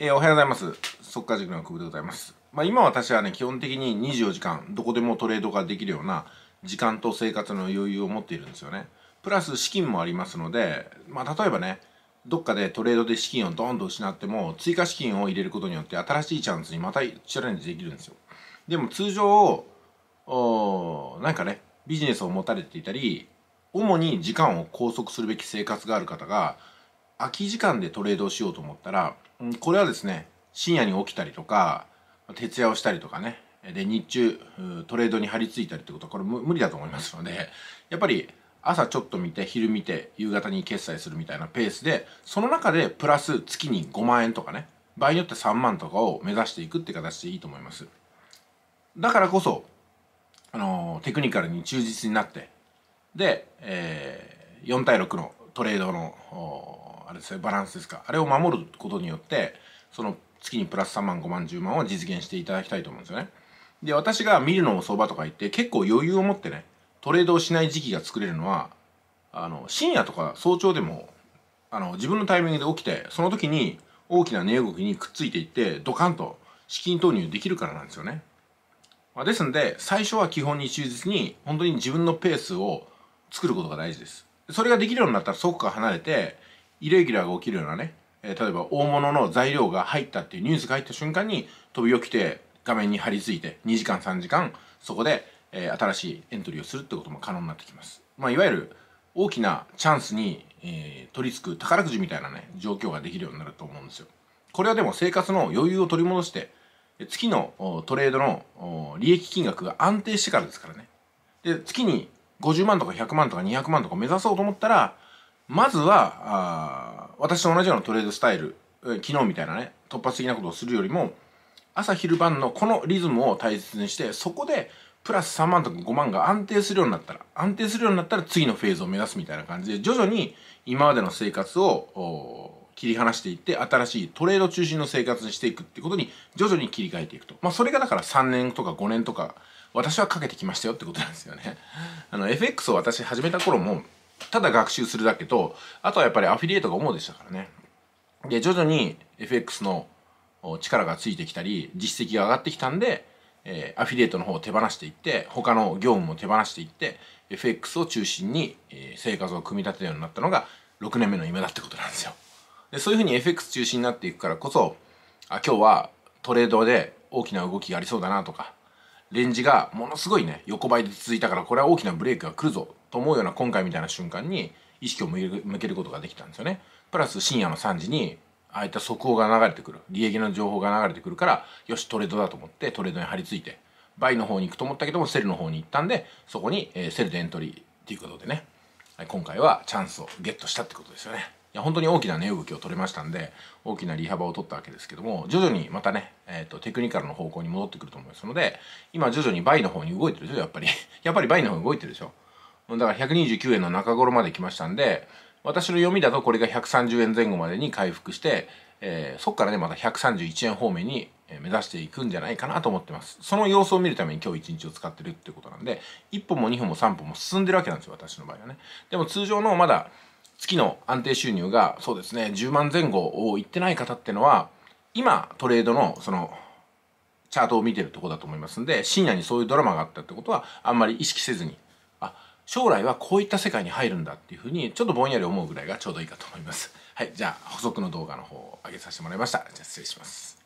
えー、おはようございます。速稼塾の久保でございます。まあ、今私はね、基本的に24時間、どこでもトレードができるような時間と生活の余裕を持っているんですよね。プラス資金もありますので、まあ、例えばね、どっかでトレードで資金をどんどん失っても、追加資金を入れることによって新しいチャンスにまたチャレンジできるんですよ。でも通常、おなんかね、ビジネスを持たれていたり、主に時間を拘束するべき生活がある方が、空き時間でトレードをしようと思ったらこれはですね深夜に起きたりとか徹夜をしたりとかねで日中トレードに張り付いたりってことはこれ無理だと思いますのでやっぱり朝ちょっと見て昼見て夕方に決済するみたいなペースでその中でプラス月に5万円とかね場合によって3万とかを目指していくって形でいいと思いますだからこそあのテクニカルに忠実になってで、えー、4対6のトレードのあれですねバランスですかあれを守ることによってその月にプラス3万5万10万を実現していただきたいと思うんですよねで私が見るのも相場とか言って結構余裕を持ってねトレードをしない時期が作れるのはあの深夜とか早朝でもあの自分のタイミングで起きてその時に大きな値動きにくっついていってドカンと資金投入できるからなんですよね、まあ、ですので最初は基本に忠実に本当に自分のペースを作ることが大事ですそれができるようになったら即か離れてイレギュラーが起きるようなね、えー、例えば大物の材料が入ったっていうニュースが入った瞬間に飛び起きて画面に張り付いて2時間3時間そこで、えー、新しいエントリーをするってことも可能になってきます。まあ、いわゆる大きなチャンスに、えー、取り付く宝くじみたいなね状況ができるようになると思うんですよ。これはでも生活の余裕を取り戻して月のトレードの利益金額が安定してからですからね。で月に50万とか100万とか200万とか目指そうと思ったらまずはあ私と同じようなトレードスタイル昨日みたいなね突発的なことをするよりも朝昼晩のこのリズムを大切にしてそこでプラス3万とか5万が安定するようになったら安定するようになったら次のフェーズを目指すみたいな感じで徐々に今までの生活を切り離していって新しいトレード中心の生活にしていくってことに徐々に切り替えていくとまあそれがだから3年とか5年とか私はかけてきましたよってことなんですよねあの FX を私始めた頃もただ学習するだけと、あとはやっぱりアフィリエイトが主でしたからね。で、徐々に FX の力がついてきたり、実績が上がってきたんで、えー、アフィリエイトの方を手放していって、他の業務も手放していって、FX を中心に、えー、生活を組み立てるようになったのが6年目の今だってことなんですよ。で、そういうふうに FX 中心になっていくからこそ、あ、今日はトレードで大きな動きがありそうだなとか、レンジがものすごいね横ばいで続いたからこれは大きなブレイクが来るぞと思うような今回みたいな瞬間に意識を向けることができたんですよねプラス深夜の3時にああいった速報が流れてくる利益の情報が流れてくるからよしトレードだと思ってトレードに張り付いてバイの方に行くと思ったけどもセルの方に行ったんでそこに、えー、セルでエントリーっていうことでね今回はチャンスをゲットしたってことですよね。いや本当に大きな値、ね、動きを取れましたんで大きな利幅を取ったわけですけども徐々にまたね、えーと、テクニカルの方向に戻ってくると思いますので今徐々に倍の方に動いてるでしょやっぱり やっぱり倍の方に動いてるでしょだから129円の中頃まで来ましたんで私の読みだとこれが130円前後までに回復して、えー、そこからねまた131円方面に目指していくんじゃないかなと思ってますその様子を見るために今日1日を使ってるってことなんで1本も2本も3本も進んでるわけなんですよ私の場合はねでも通常のまだ月の安定収入がそうですね10万前後をいってない方ってのは今トレードのそのチャートを見てるとこだと思いますんで深夜にそういうドラマがあったってことはあんまり意識せずにあ将来はこういった世界に入るんだっていうふうにちょっとぼんやり思うぐらいがちょうどいいかと思いますはいじゃあ補足の動画の方を上げさせてもらいましたじゃあ失礼します